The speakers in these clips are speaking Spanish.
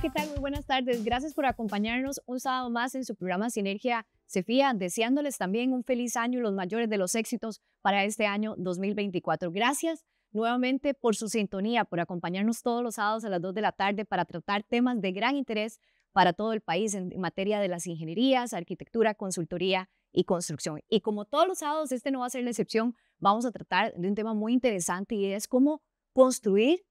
¿qué tal? Muy buenas tardes. Gracias por acompañarnos un sábado más en su programa Sinergia Cefía, deseándoles también un feliz año, y los mayores de los éxitos para este año 2024. Gracias nuevamente por su sintonía, por acompañarnos todos los sábados a las 2 de la tarde para tratar temas de gran interés para todo el país en materia de las ingenierías, arquitectura, consultoría y construcción. Y como todos los sábados, este no va a ser la excepción, vamos a tratar de un tema muy interesante y es cómo construir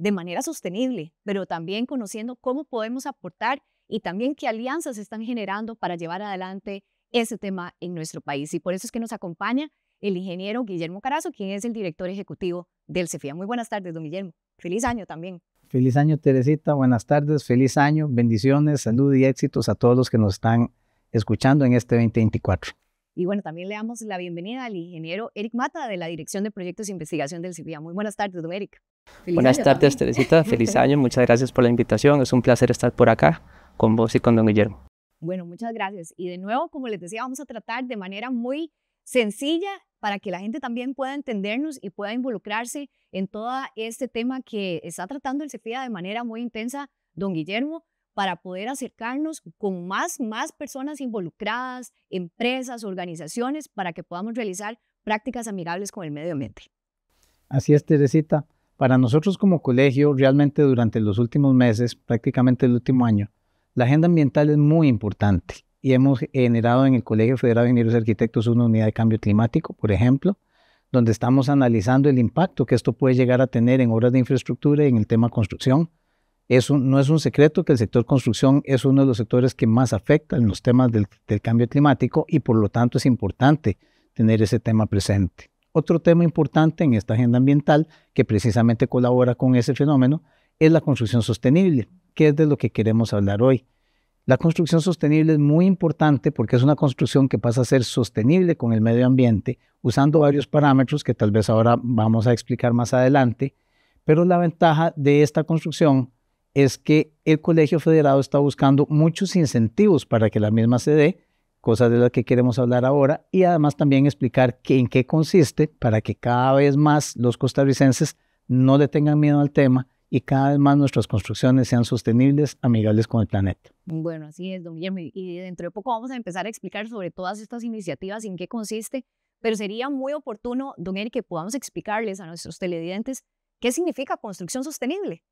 de manera sostenible, pero también conociendo cómo podemos aportar y también qué alianzas están generando para llevar adelante ese tema en nuestro país. Y por eso es que nos acompaña el ingeniero Guillermo Carazo, quien es el director ejecutivo del CEFIA. Muy buenas tardes, don Guillermo. Feliz año también. Feliz año, Teresita. Buenas tardes, feliz año, bendiciones, salud y éxitos a todos los que nos están escuchando en este 2024. Y bueno, también le damos la bienvenida al ingeniero Eric Mata de la Dirección de Proyectos e Investigación del CIPIA. Muy buenas tardes, don Eric. buenas tardes, Teresita. Feliz año. Muchas gracias por la invitación. Es un placer estar por acá con vos y con don Guillermo. Bueno, muchas gracias. Y de nuevo, como les decía, vamos a tratar de manera muy sencilla para que la gente también pueda entendernos y pueda involucrarse en todo este tema que está tratando el CEFIA de manera muy intensa, don Guillermo, para poder acercarnos con más, más personas involucradas, empresas, organizaciones, para que podamos realizar prácticas amigables con el medio ambiente. Así es, Teresita. Para nosotros como colegio, realmente durante los últimos meses, prácticamente el último año, la agenda ambiental es muy importante y hemos generado en el Colegio Federal de Ingenieros Arquitectos una unidad de cambio climático, por ejemplo, donde estamos analizando el impacto que esto puede llegar a tener en obras de infraestructura y en el tema construcción no es un secreto que el sector construcción es uno de los sectores que más afecta en los temas del cambio climático y por lo tanto es importante tener ese tema presente. Otro tema importante en esta agenda ambiental que precisamente colabora con ese fenómeno es la construcción sostenible, que es de lo que queremos hablar hoy. La construcción sostenible es muy importante porque es una construcción que pasa a ser sostenible con el medio ambiente, usando varios parámetros que tal vez ahora vamos a explicar más adelante, pero la ventaja de esta construcción es que el Colegio Federado está buscando muchos incentivos para que la misma se dé, cosas de las que queremos hablar ahora, y además también explicar en qué consiste para que cada vez más los costarricenses no le tengan miedo al tema y cada vez más nuestras construcciones sean sostenibles, amigables con el planeta. Bueno, así es, don Guillermo. Y dentro de poco vamos a empezar a explicar sobre todas estas iniciativas, y en qué consiste, pero sería muy oportuno, don Eric, que podamos explicarles a nuestros televidentes qué significa construcción sostenible.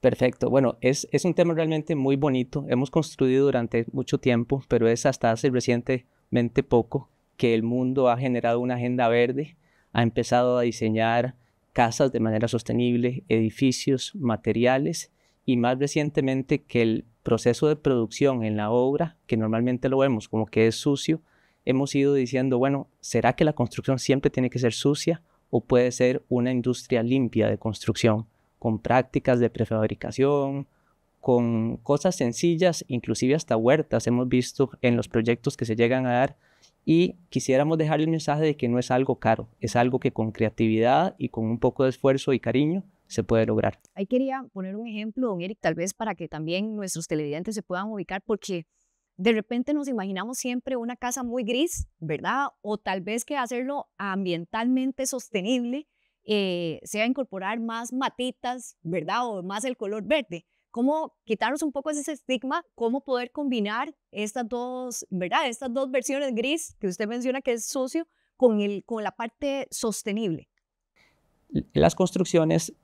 Perfecto. Bueno, es, un tema realmente muy bonito. Hemos construido durante mucho tiempo, pero es hasta hace recientemente poco que el mundo ha generado una agenda verde, ha empezado a diseñar casas de manera sostenible, edificios, materiales y más recientemente que el proceso de producción en la obra, que normalmente lo vemos como que es sucio, hemos ido diciendo, bueno, ¿será que la construcción siempre tiene que ser sucia o puede ser una industria limpia de construcción? con prácticas de prefabricación, con cosas sencillas, inclusive hasta huertas hemos visto en los proyectos que se llegan a dar. Y quisiéramos dejar el mensaje de que no es algo caro, es algo que con creatividad y con un poco de esfuerzo y cariño se puede lograr. Ahí quería poner un ejemplo, don Eric, tal vez para que también nuestros televidentes se puedan ubicar, porque de repente nos imaginamos siempre una casa muy gris, ¿verdad? O tal vez que hacerlo ambientalmente sostenible eh, sea incorporar más matitas, ¿verdad? O más el color verde. ¿Cómo quitarnos un poco ese estigma? ¿Cómo poder combinar estas dos, ¿verdad? Estas dos versiones gris que usted menciona que es socio con la parte sostenible. Las construcciones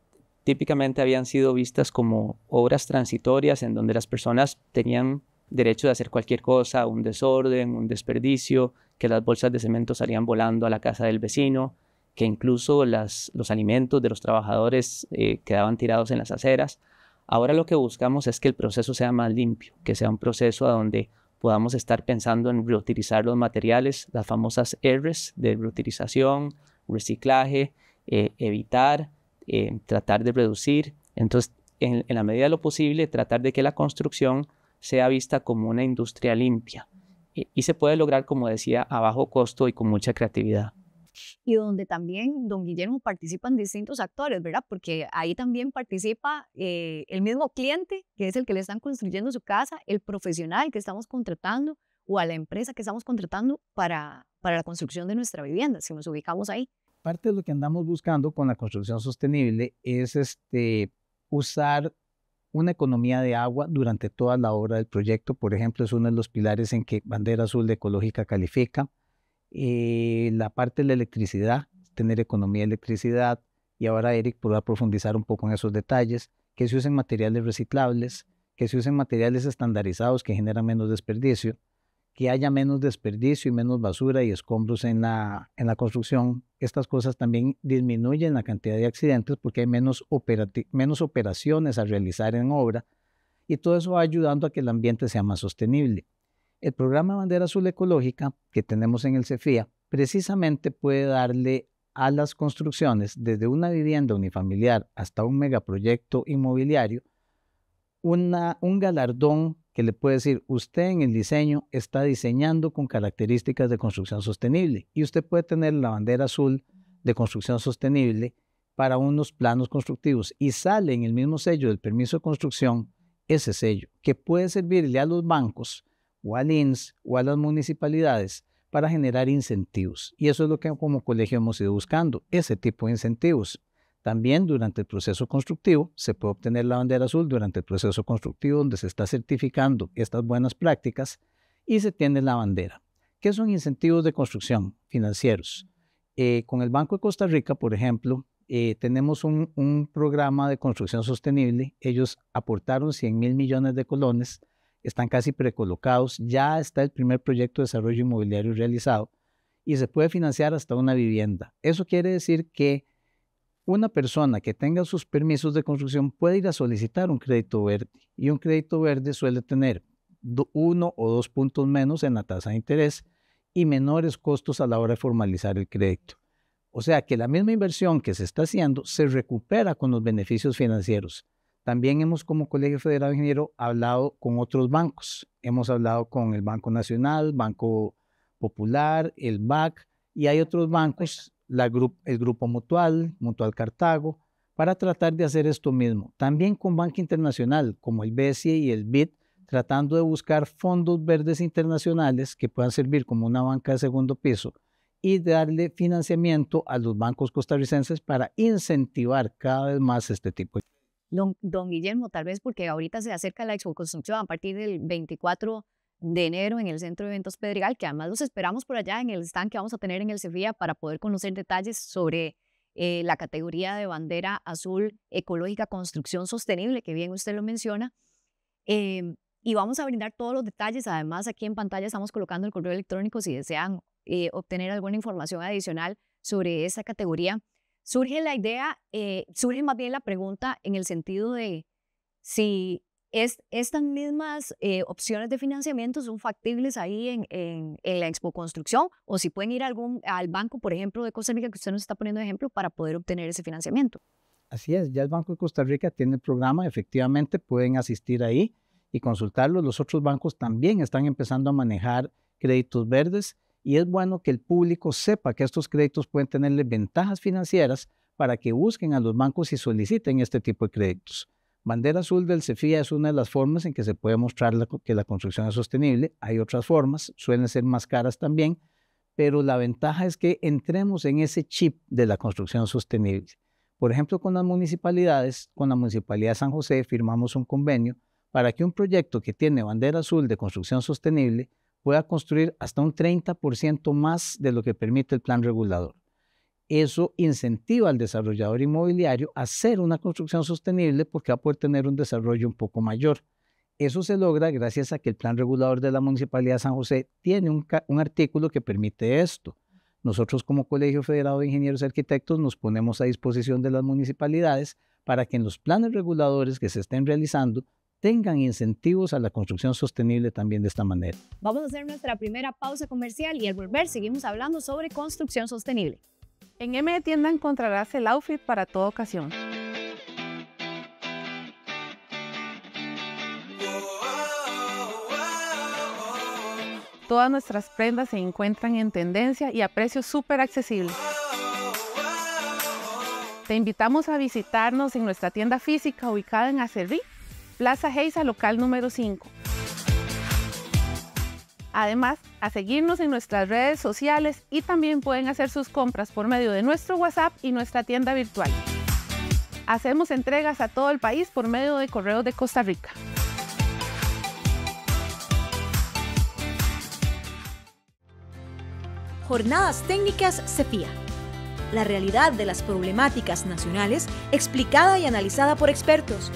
típicamente habían sido vistas como obras transitorias en donde las personas tenían derecho de hacer cualquier cosa, un desorden, un desperdicio, que las bolsas de cemento salían volando a la casa del vecino que incluso los alimentos de los trabajadores eh, quedaban tirados en las aceras. Ahora lo que buscamos es que el proceso sea más limpio, que sea un proceso donde podamos estar pensando en reutilizar los materiales, las famosas R's de reutilización, reciclaje, eh, evitar, eh, tratar de reducir. Entonces, en, la medida de lo posible, tratar de que la construcción sea vista como una industria limpia. y se puede lograr, como decía, a bajo costo y con mucha creatividad y donde también don Guillermo participan distintos actores, ¿verdad? Porque ahí también participa eh, el mismo cliente, que es el que le están construyendo su casa, el profesional que estamos contratando o a la empresa que estamos contratando para, para la construcción de nuestra vivienda, si nos ubicamos ahí. Parte de lo que andamos buscando con la construcción sostenible es este, usar una economía de agua durante toda la obra del proyecto. Por ejemplo, es uno de los pilares en que Bandera Azul de Ecológica califica eh, la parte de la electricidad, tener economía de electricidad, y ahora Eric podrá profundizar un poco en esos detalles, que se usen materiales reciclables, que se usen materiales estandarizados que generan menos desperdicio, que haya menos desperdicio y menos basura y escombros en la, en la construcción. Estas cosas también disminuyen la cantidad de accidentes porque hay menos, menos operaciones a realizar en obra y todo eso va ayudando a que el ambiente sea más sostenible. El programa Bandera Azul Ecológica que tenemos en el CEFIA precisamente puede darle a las construcciones, desde una vivienda unifamiliar hasta un megaproyecto inmobiliario, un galardón que le puede decir, usted en el diseño está diseñando con características de construcción sostenible y usted puede tener la bandera azul de construcción sostenible para unos planos constructivos y sale en el mismo sello del permiso de construcción ese sello, que puede servirle a los bancos o al INS o a las municipalidades para generar incentivos. Y eso es lo que como colegio hemos ido buscando, ese tipo de incentivos. También durante el proceso constructivo se puede obtener la bandera azul durante el proceso constructivo donde se está certificando estas buenas prácticas y se tiene la bandera. ¿Qué son incentivos de construcción financieros? Eh, con el Banco de Costa Rica, por ejemplo, eh, tenemos un, un, programa de construcción sostenible. Ellos aportaron 100 mil millones de colones están casi precolocados, ya está el primer proyecto de desarrollo inmobiliario realizado y se puede financiar hasta una vivienda. Eso quiere decir que una persona que tenga sus permisos de construcción puede ir a solicitar un crédito verde y un crédito verde suele tener uno o dos puntos menos en la tasa de interés y menores costos a la hora de formalizar el crédito. O sea que la misma inversión que se está haciendo se recupera con los beneficios financieros. También hemos como Colegio Federal de Ingenieros hablado con otros bancos. Hemos hablado con el Banco Nacional, Banco Popular, el BAC y hay otros bancos, la el Grupo Mutual, Mutual Cartago, para tratar de hacer esto mismo. También con Banca Internacional, como el BCI y el BID, tratando de buscar fondos verdes internacionales que puedan servir como una banca de segundo piso y darle financiamiento a los bancos costarricenses para incentivar cada vez más este tipo de... Don, Guillermo, tal vez porque ahorita se acerca la Expo Construcción a partir del 24 de enero en el Centro de Eventos Pedregal, que además los esperamos por allá en el stand que vamos a tener en el Cefía para poder conocer detalles sobre eh, la categoría de bandera azul ecológica construcción sostenible, que bien usted lo menciona. Em, y vamos a brindar todos los detalles. Además, aquí en pantalla estamos colocando el correo electrónico si desean eh, obtener alguna información adicional sobre esa categoría surge la idea, eh, surge más bien la pregunta en el sentido de si es, estas mismas eh, opciones de financiamiento son factibles ahí en, en, la Expo Construcción o si pueden ir algún, al banco, por ejemplo, de Costa Rica, que usted nos está poniendo ejemplo, para poder obtener ese financiamiento. Así es, ya el Banco de Costa Rica tiene el programa, efectivamente pueden asistir ahí y consultarlo. Los otros bancos también están empezando a manejar créditos verdes y es bueno que el público sepa que estos créditos pueden tenerles ventajas financieras para que busquen a los bancos y soliciten este tipo de créditos. Bandera azul del CEFIA es una de las formas en que se puede mostrar que la construcción es sostenible. Hay otras formas, suelen ser más caras también, pero la ventaja es que entremos en ese chip de la construcción sostenible. Por ejemplo, con las municipalidades, con la Municipalidad de San José firmamos un convenio para que un proyecto que tiene bandera azul de construcción sostenible pueda construir hasta un 30% más de lo que permite el plan regulador. Eso incentiva al desarrollador inmobiliario a hacer una construcción sostenible porque va a poder tener un desarrollo un poco mayor. Eso se logra gracias a que el plan regulador de la Municipalidad de San José tiene un, artículo que permite esto. Nosotros como Colegio Federado de Ingenieros y Arquitectos nos ponemos a disposición de las municipalidades para que en los planes reguladores que se estén realizando tengan incentivos a la construcción sostenible también de esta manera. Vamos a hacer nuestra primera pausa comercial y al volver seguimos hablando sobre construcción sostenible. En M Tienda encontrarás el outfit para toda ocasión. Todas nuestras prendas se encuentran en tendencia y a precios súper accesibles. Te invitamos a visitarnos en nuestra tienda física ubicada en Acerrí Plaza Geisa, local número 5. Además, a seguirnos en nuestras redes sociales y también pueden hacer sus compras por medio de nuestro WhatsApp y nuestra tienda virtual. Hacemos entregas a todo el país por medio de correo de Costa Rica. Jornadas Técnicas CEPIA La realidad de las problemáticas nacionales explicada y analizada por expertos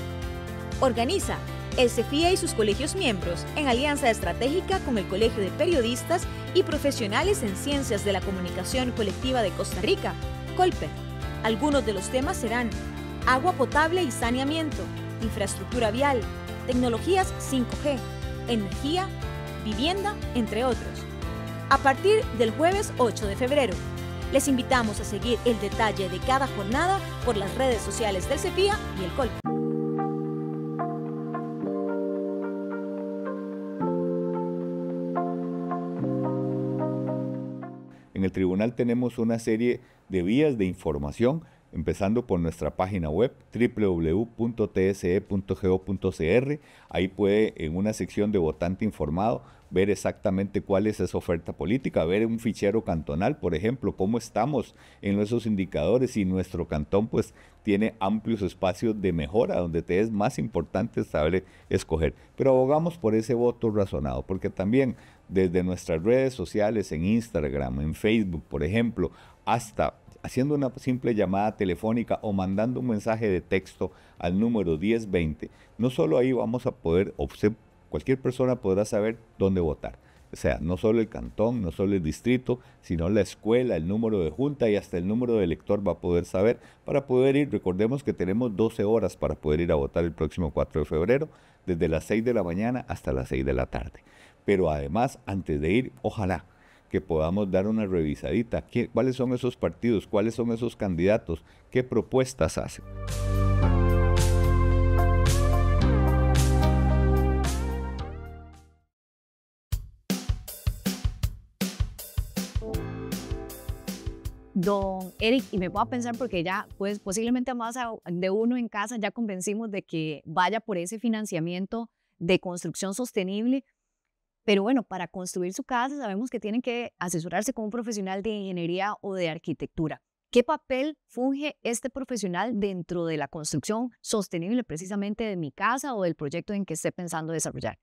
Organiza el CEFIA y sus colegios miembros, en alianza estratégica con el Colegio de Periodistas y Profesionales en Ciencias de la Comunicación Colectiva de Costa Rica, COLPE. Algunos de los temas serán agua potable y saneamiento, infraestructura vial, tecnologías 5G, energía, vivienda, entre otros. A partir del jueves 8 de febrero, les invitamos a seguir el detalle de cada jornada por las redes sociales del CEPIA y el COLPE. el tribunal tenemos una serie de vías de información, empezando por nuestra página web www.tse.go.cr. Ahí puede, en una sección de votante informado, ver exactamente cuál es esa oferta política, ver un fichero cantonal, por ejemplo, cómo estamos en nuestros indicadores y nuestro cantón pues tiene amplios espacios de mejora donde te es más importante saber escoger. Pero abogamos por ese voto razonado, porque también desde nuestras redes sociales, en Instagram, en Facebook, por ejemplo, hasta haciendo una simple llamada telefónica o mandando un mensaje de texto al número 1020, no solo ahí vamos a poder observar Cualquier persona podrá saber dónde votar. O sea, no solo el cantón, no solo el distrito, sino la escuela, el número de junta y hasta el número de elector va a poder saber para poder ir. Recordemos que tenemos 12 horas para poder ir a votar el próximo 4 de febrero, desde las 6 de la mañana hasta las 6 de la tarde. Pero además, antes de ir, ojalá que podamos dar una revisadita. ¿Qué, ¿Cuáles son esos partidos? ¿Cuáles son esos candidatos? ¿Qué propuestas hacen? Eric, y me a pensar porque ya, pues posiblemente más de uno en casa ya convencimos de que vaya por ese financiamiento de construcción sostenible, pero bueno, para construir su casa sabemos que tienen que asesorarse con un profesional de ingeniería o de arquitectura. ¿Qué papel funge este profesional dentro de la construcción sostenible precisamente de mi casa o del proyecto en que esté pensando desarrollar?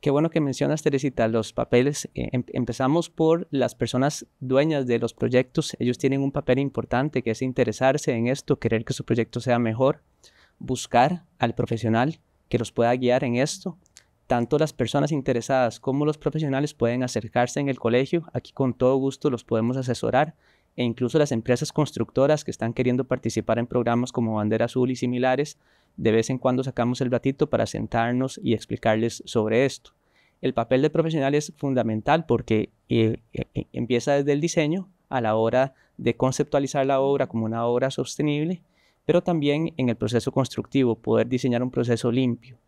Qué bueno que mencionas, Teresita, los papeles. Eh, em, empezamos por las personas dueñas de los proyectos. Ellos tienen un papel importante que es interesarse en esto, querer que su proyecto sea mejor, buscar al profesional que los pueda guiar en esto. Tanto las personas interesadas como los profesionales pueden acercarse en el colegio. Aquí con todo gusto los podemos asesorar e incluso las empresas constructoras que están queriendo participar en programas como Bandera Azul y similares, de vez en cuando sacamos el ratito para sentarnos y explicarles sobre esto. El papel del profesional es fundamental porque eh, eh, eh, empieza desde el diseño a la hora de conceptualizar la obra como una obra sostenible, pero también en el proceso constructivo, poder diseñar un proceso limpio.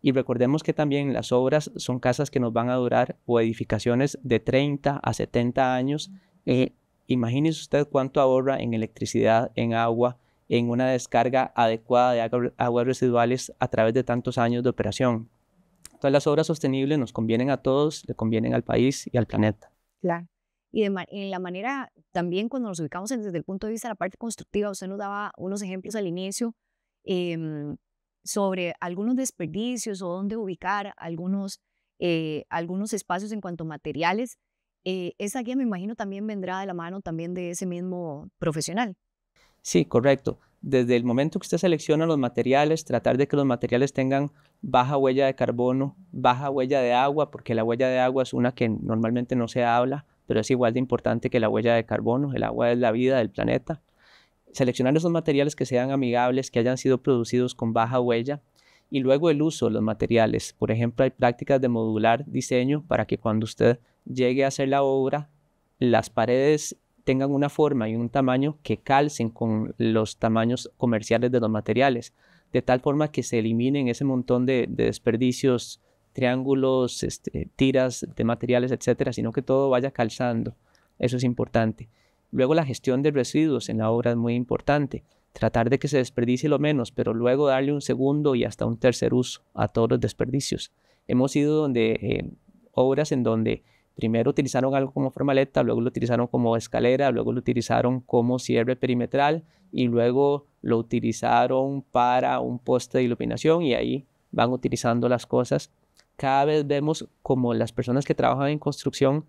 Y recordemos que también las obras son casas que nos van a durar o edificaciones de 30 a 70 años. Eh, Imagínese usted cuánto ahorra en electricidad, en agua, en una descarga adecuada de aguas residuales a través de tantos años de operación. Todas las obras sostenibles nos convienen a todos, le convienen al país y al planeta. Claro. Y en la manera, también cuando nos ubicamos desde el punto de vista de la parte constructiva, usted nos daba unos ejemplos al inicio em, sobre algunos desperdicios o dónde ubicar algunos, eh, algunos espacios en cuanto a materiales eh, esa guía me imagino también vendrá de la mano también de ese mismo profesional. Sí, correcto. Desde el momento que usted selecciona los materiales, tratar de que los materiales tengan baja huella de carbono, baja huella de agua, porque la huella de agua es una que normalmente no se habla, pero es igual de importante que la huella de carbono. El agua es la vida del planeta. Seleccionar esos materiales que sean amigables, que hayan sido producidos con baja huella, y luego el uso de los materiales. Por ejemplo, hay prácticas de modular diseño para que cuando usted llegue a hacer la obra, las paredes tengan una forma y un tamaño que calcen con los tamaños comerciales de los materiales, de tal forma que se eliminen ese montón de, desperdicios, triángulos, este, tiras de materiales, etcétera, sino que todo vaya calzando. Eso es importante. Luego la gestión de residuos en la obra es muy importante. Tratar de que se desperdicie lo menos, pero luego darle un segundo y hasta un tercer uso a todos los desperdicios. Hemos ido donde eh, obras en donde Primero utilizaron algo como formaleta, luego lo utilizaron como escalera, luego lo utilizaron como cierre perimetral y luego lo utilizaron para un poste de iluminación y ahí van utilizando las cosas. Cada vez vemos como las personas que trabajan en construcción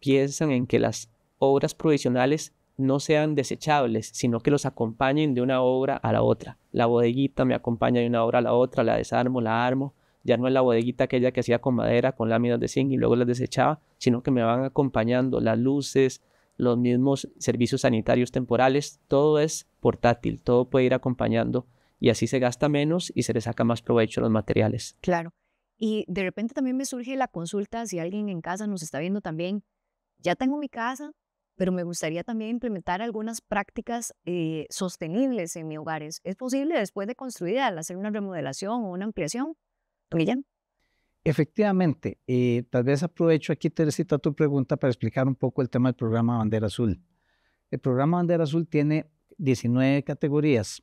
piensan en que las obras provisionales no sean desechables, sino que los acompañen de una obra a la otra. La bodeguita me acompaña de una obra a la otra, la desarmo, la armo ya no es la bodeguita aquella que hacía con madera, con láminas de zinc y luego las desechaba, sino que me van acompañando las luces, los mismos servicios sanitarios temporales, todo es portátil, todo puede ir acompañando y así se gasta menos y se le saca más provecho a los materiales. Claro. Y de repente también me surge la consulta, si alguien en casa nos está viendo también, ya tengo mi casa, pero me gustaría también implementar algunas prácticas eh, sostenibles en mi hogar. ¿Es posible después de construir, al hacer una remodelación o una ampliación? Guillén. Efectivamente, eh, tal vez aprovecho aquí, Teresita, tu pregunta para explicar un poco el tema del programa Bandera Azul. El programa Bandera Azul tiene 19 categorías.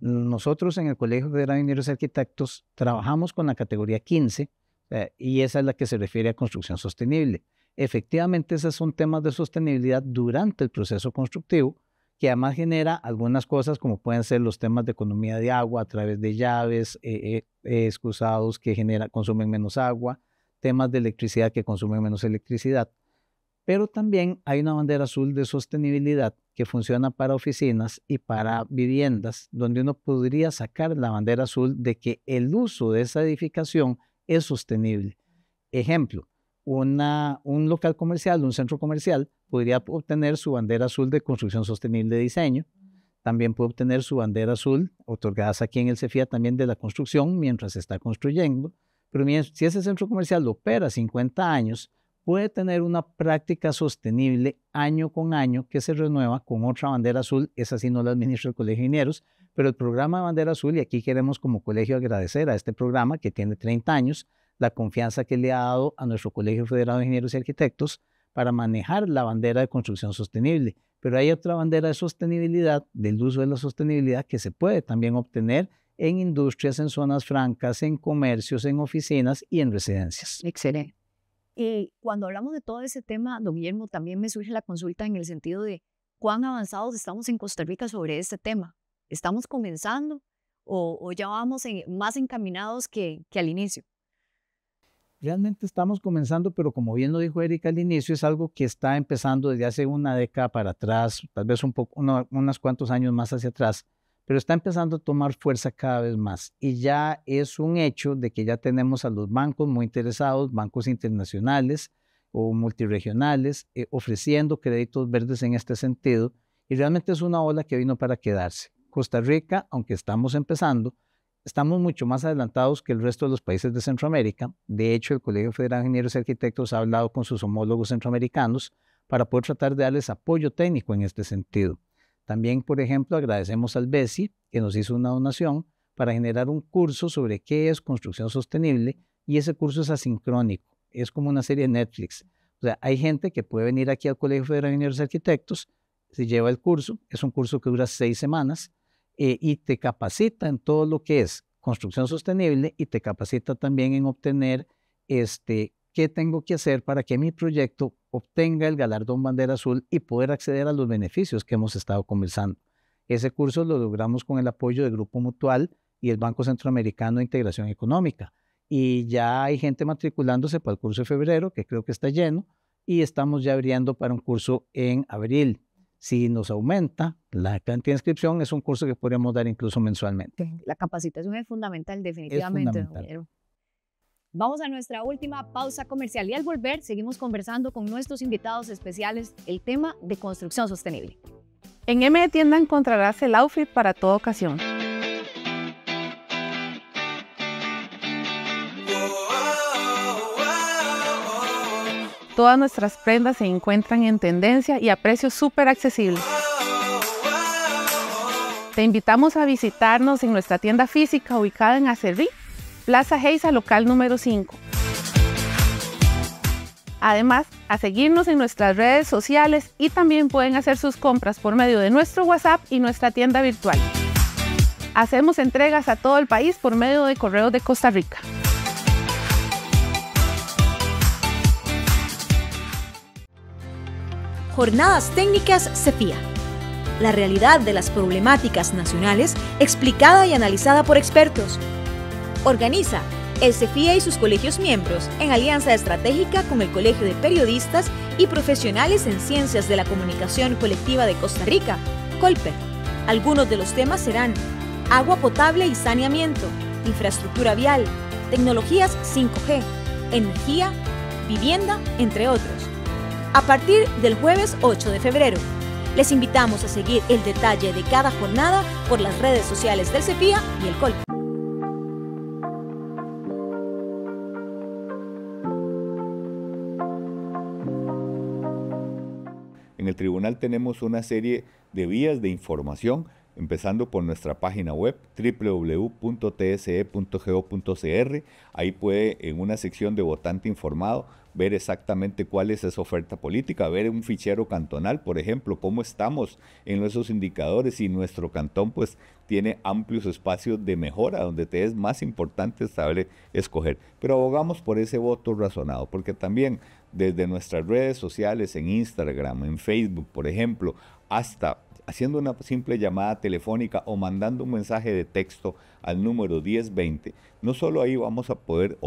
Nosotros en el Colegio de Ingenieros y Arquitectos trabajamos con la categoría 15 eh, y esa es la que se refiere a construcción sostenible. Efectivamente, esos son temas de sostenibilidad durante el proceso constructivo, que además genera algunas cosas como pueden ser los temas de economía de agua a través de llaves, eh, eh que genera, consumen menos agua, temas de electricidad que consumen menos electricidad. Pero también hay una bandera azul de sostenibilidad que funciona para oficinas y para viviendas, donde uno podría sacar la bandera azul de que el uso de esa edificación es sostenible. Ejemplo, un local comercial, un centro comercial, podría obtener su bandera azul de construcción sostenible de diseño. También puede obtener su bandera azul, otorgadas aquí en el CEFIA también de la construcción mientras se está construyendo. Pero si ese centro comercial lo opera 50 años, puede tener una práctica sostenible año con año que se renueva con otra bandera azul. Esa sí no la administra el Colegio de Ingenieros, pero el programa de bandera azul, y aquí queremos como colegio agradecer a este programa que tiene 30 años, la confianza que le ha dado a nuestro Colegio Federado de Ingenieros y Arquitectos para manejar la bandera de construcción sostenible. Pero hay otra bandera de sostenibilidad, del uso de la sostenibilidad, que se puede también obtener en industrias, en zonas francas, en comercios, en oficinas y en residencias. Excelente. Y eh, cuando hablamos de todo ese tema, don Guillermo, también me surge la consulta en el sentido de cuán avanzados estamos en Costa Rica sobre este tema. ¿Estamos comenzando o, ya vamos más encaminados que al inicio? Realmente estamos comenzando, pero como bien lo dijo Erika al inicio, es algo que está empezando desde hace una década para atrás, tal vez un poco, unos cuantos años más hacia atrás, pero está empezando a tomar fuerza cada vez más. Y ya es un hecho de que ya tenemos a los bancos muy interesados, bancos internacionales o multiregionales, eh, ofreciendo créditos verdes en este sentido. Y realmente es una ola que vino para quedarse. Costa Rica, aunque estamos empezando, estamos mucho más adelantados que el resto de los países de Centroamérica. De hecho, el Colegio Federal de Ingenieros y Arquitectos ha hablado con sus homólogos centroamericanos para poder tratar de darles apoyo técnico en este sentido. También, por ejemplo, agradecemos al BESI, que nos hizo una donación para generar un curso sobre qué es construcción sostenible y ese curso es asincrónico, es como una serie de Netflix. O sea, hay gente que puede venir aquí al Colegio Federal de Ingenieros y Arquitectos, se lleva el curso, es un curso que dura seis semanas, eh, y te capacita en todo lo que es construcción sostenible y te capacita también en obtener este, qué tengo que hacer para que mi proyecto obtenga el galardón bandera azul y poder acceder a los beneficios que hemos estado conversando. Ese curso lo logramos con el apoyo del Grupo Mutual y el Banco Centroamericano de Integración Económica. Y ya hay gente matriculándose para el curso de febrero, que creo que está lleno, y estamos ya abriendo para un curso en abril. Si nos aumenta la cantidad de inscripción, es un curso que podríamos dar incluso mensualmente. La capacitación es fundamental, definitivamente. Vamos a nuestra última pausa comercial y al volver seguimos conversando con nuestros invitados especiales el tema de construcción sostenible. En M Tienda encontrarás el outfit para toda ocasión. Todas nuestras prendas se encuentran en tendencia y a precios súper accesibles. Te invitamos a visitarnos en nuestra tienda física ubicada en Acerrí, Plaza Geisa, local número 5. Además, a seguirnos en nuestras redes sociales y también pueden hacer sus compras por medio de nuestro WhatsApp y nuestra tienda virtual. Hacemos entregas a todo el país por medio de correos de Costa Rica. Jornadas Técnicas CEFIA. La realidad de las problemáticas nacionales explicada y analizada por expertos. Organiza el CEFIA y sus colegios miembros en alianza estratégica con el Colegio de Periodistas y Profesionales en Ciencias de la Comunicación Colectiva de Costa Rica, COLPE. Algunos de los temas serán agua potable y saneamiento, infraestructura vial, tecnologías 5G, energía, vivienda, entre otros a partir del jueves 8 de febrero. Les invitamos a seguir el detalle de cada jornada por las redes sociales del CEPIA y el Col. En el tribunal tenemos una serie de vías de información empezando por nuestra página web www.tse.go.cr. Ahí puede en una sección de votante informado ver exactamente cuál es esa oferta política, ver un fichero cantonal, por ejemplo, cómo estamos en nuestros indicadores y nuestro cantón pues tiene amplios espacios de mejora donde te es más importante saber escoger. Pero abogamos por ese voto razonado, porque también desde nuestras redes sociales, en Instagram, en Facebook, por ejemplo, hasta haciendo una simple llamada telefónica o mandando un mensaje de texto al número 1020, no solo ahí vamos a poder,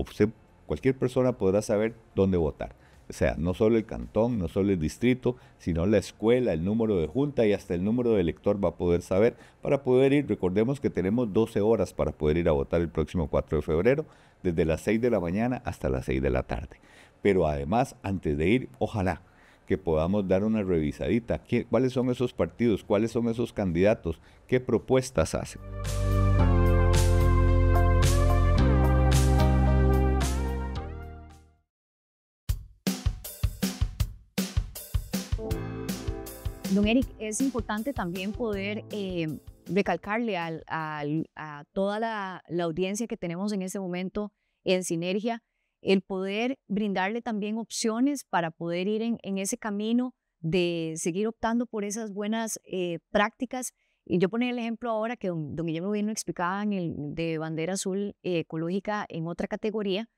cualquier persona podrá saber dónde votar. O sea, no solo el cantón, no solo el distrito, sino la escuela, el número de junta y hasta el número de elector va a poder saber para poder ir. Recordemos que tenemos 12 horas para poder ir a votar el próximo 4 de febrero, desde las 6 de la mañana hasta las 6 de la tarde. Pero además, antes de ir, ojalá que podamos dar una revisadita. ¿Cuáles son esos partidos? ¿Cuáles son esos candidatos? ¿Qué propuestas hacen? Don Eric, es importante también poder eh, recalcarle a toda la, la audiencia que tenemos en ese momento en Sinergia el poder brindarle también opciones para poder ir en, ese camino de seguir optando por esas buenas eh, prácticas. Y yo ponía el ejemplo ahora que don, Guillermo Vino explicaba en el de bandera azul ecológica en otra categoría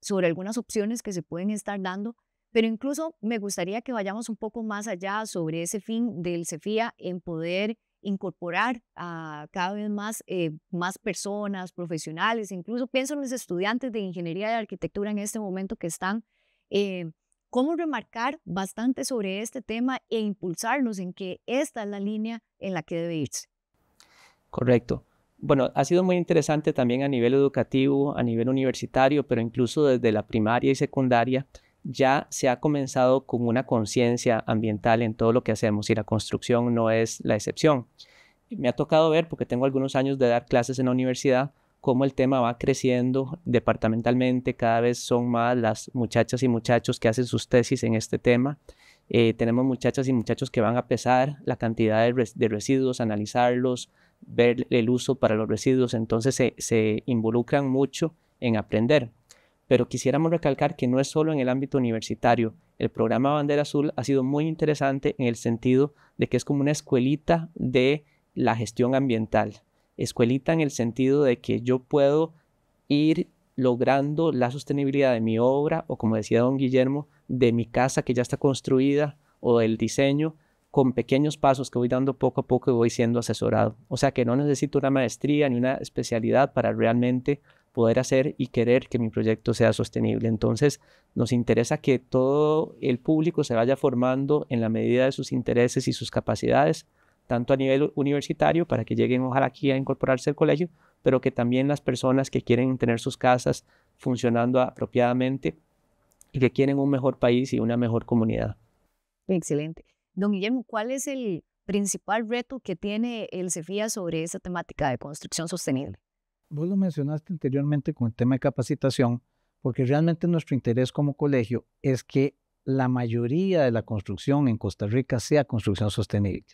sobre algunas opciones que se pueden estar dando, pero incluso me gustaría que vayamos un poco más allá sobre ese fin del CEFIA en poder incorporar a cada vez más, eh, más personas, profesionales, incluso pienso en los estudiantes de ingeniería de arquitectura en este momento que están, eh, cómo remarcar bastante sobre este tema e impulsarnos en que esta es la línea en la que debe irse. Correcto. Bueno, ha sido muy interesante también a nivel educativo, a nivel universitario, pero incluso desde la primaria y secundaria, ya se ha comenzado con una conciencia ambiental en todo lo que hacemos y la construcción no es la excepción. Me ha tocado ver, porque tengo algunos años de dar clases en la universidad, cómo el tema va creciendo departamentalmente, cada vez son más las muchachas y muchachos que hacen sus tesis en este tema. Eh, tenemos muchachas y muchachos que van a pesar la cantidad de, residuos, analizarlos, ver el uso para los residuos, entonces se involucran mucho en aprender pero quisiéramos recalcar que no es solo en el ámbito universitario. El programa Bandera Azul ha sido muy interesante en el sentido de que es como una escuelita de la gestión ambiental. Escuelita en el sentido de que yo puedo ir logrando la sostenibilidad de mi obra o, como decía don Guillermo, de mi casa que ya está construida o del diseño con pequeños pasos que voy dando poco a poco y voy siendo asesorado. O sea que no necesito una maestría ni una especialidad para realmente poder hacer y querer que mi proyecto sea sostenible. Entonces, nos interesa que todo el público se vaya formando en la medida de sus intereses y sus capacidades, tanto a nivel universitario, para que lleguen ojalá aquí a incorporarse al colegio, pero que también las personas que quieren tener sus casas funcionando apropiadamente y que quieren un mejor país y una mejor comunidad. Excelente. Don Guillermo, ¿cuál es el principal reto que tiene el CEFIA sobre esa temática de construcción sostenible? vos lo mencionaste anteriormente con el tema de capacitación, porque realmente nuestro interés como colegio es que la mayoría de la construcción en Costa Rica sea construcción sostenible.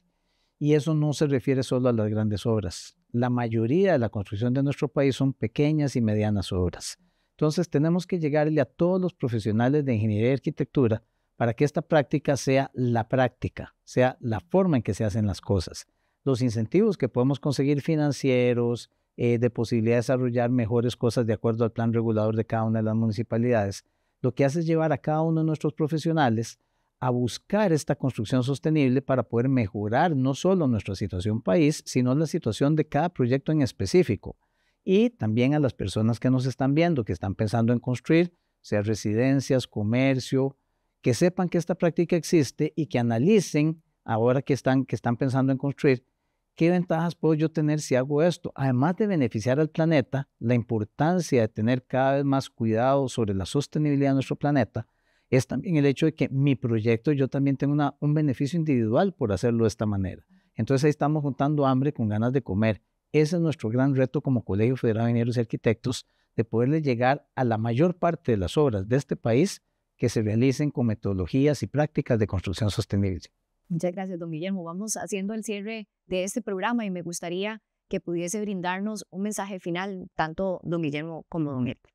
Y eso no se refiere solo a las grandes obras. La mayoría de la construcción de nuestro país son pequeñas y medianas obras. Entonces tenemos que llegarle a todos los profesionales de ingeniería y arquitectura para que esta práctica sea la práctica, sea la forma en que se hacen las cosas. Los incentivos que podemos conseguir financieros, eh, de posibilidad de desarrollar mejores cosas de acuerdo al plan regulador de cada una de las municipalidades, lo que hace es llevar a cada uno de nuestros profesionales a buscar esta construcción sostenible para poder mejorar no solo nuestra situación país, sino la situación de cada proyecto en específico. Y también a las personas que nos están viendo, que están pensando en construir, sea residencias, comercio, que sepan que esta práctica existe y que analicen ahora que están, que están pensando en construir ¿Qué ventajas puedo yo tener si hago esto? Además de beneficiar al planeta, la importancia de tener cada vez más cuidado sobre la sostenibilidad de nuestro planeta es también el hecho de que mi proyecto yo también tengo un beneficio individual por hacerlo de esta manera. Entonces ahí estamos juntando hambre con ganas de comer. Ese es nuestro gran reto como Colegio Federal de Ingenieros y Arquitectos, de poderle llegar a la mayor parte de las obras de este país que se realicen con metodologías y prácticas de construcción sostenible. Muchas gracias, don Guillermo. Vamos haciendo el cierre de este programa y me gustaría que pudiese brindarnos un mensaje final, tanto don Guillermo como don Héctor.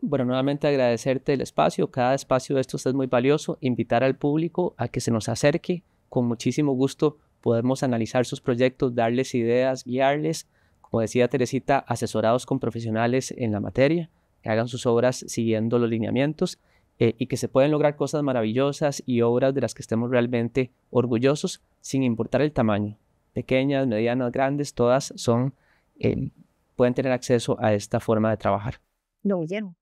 Bueno, nuevamente agradecerte el espacio. Cada espacio de estos es muy valioso. Invitar al público a que se nos acerque. Con muchísimo gusto podemos analizar sus proyectos, darles ideas, guiarles. Como decía Teresita, asesorados con profesionales en la materia, que hagan sus obras siguiendo los lineamientos. Eh, y que se pueden lograr cosas maravillosas y obras de las que estemos realmente orgullosos, sin importar el tamaño. Pequeñas, medianas, grandes, todas son, eh, pueden tener acceso a esta forma de trabajar. no Guillermo.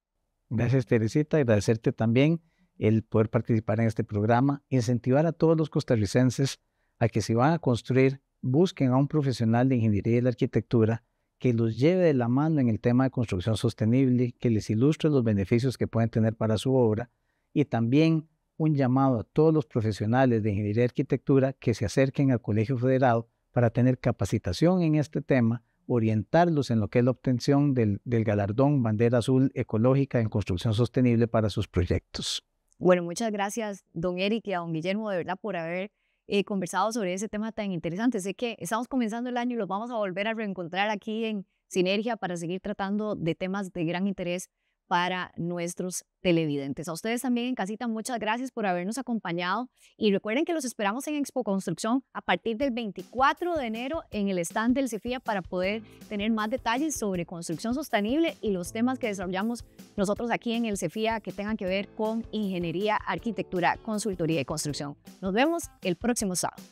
Gracias, Teresita. Agradecerte también el poder participar en este programa, incentivar a todos los costarricenses a que si van a construir, busquen a un profesional de ingeniería y de arquitectura que los lleve de la mano en el tema de construcción sostenible, que les ilustre los beneficios que pueden tener para su obra y también un llamado a todos los profesionales de ingeniería y arquitectura que se acerquen al Colegio Federado para tener capacitación en este tema, orientarlos en lo que es la obtención del, del galardón Bandera Azul Ecológica en Construcción Sostenible para sus proyectos. Bueno, muchas gracias, don Eric y a don Guillermo, de verdad, por haber He eh, conversado sobre ese tema tan interesante. Sé que estamos comenzando el año y los vamos a volver a reencontrar aquí en Sinergia para seguir tratando de temas de gran interés para nuestros televidentes. A ustedes también en casita, muchas gracias por habernos acompañado y recuerden que los esperamos en Expo Construcción a partir del 24 de enero en el stand del CEFIA para poder tener más detalles sobre construcción sostenible y los temas que desarrollamos nosotros aquí en el CEFIA que tengan que ver con ingeniería, arquitectura, consultoría y construcción. Nos vemos el próximo sábado.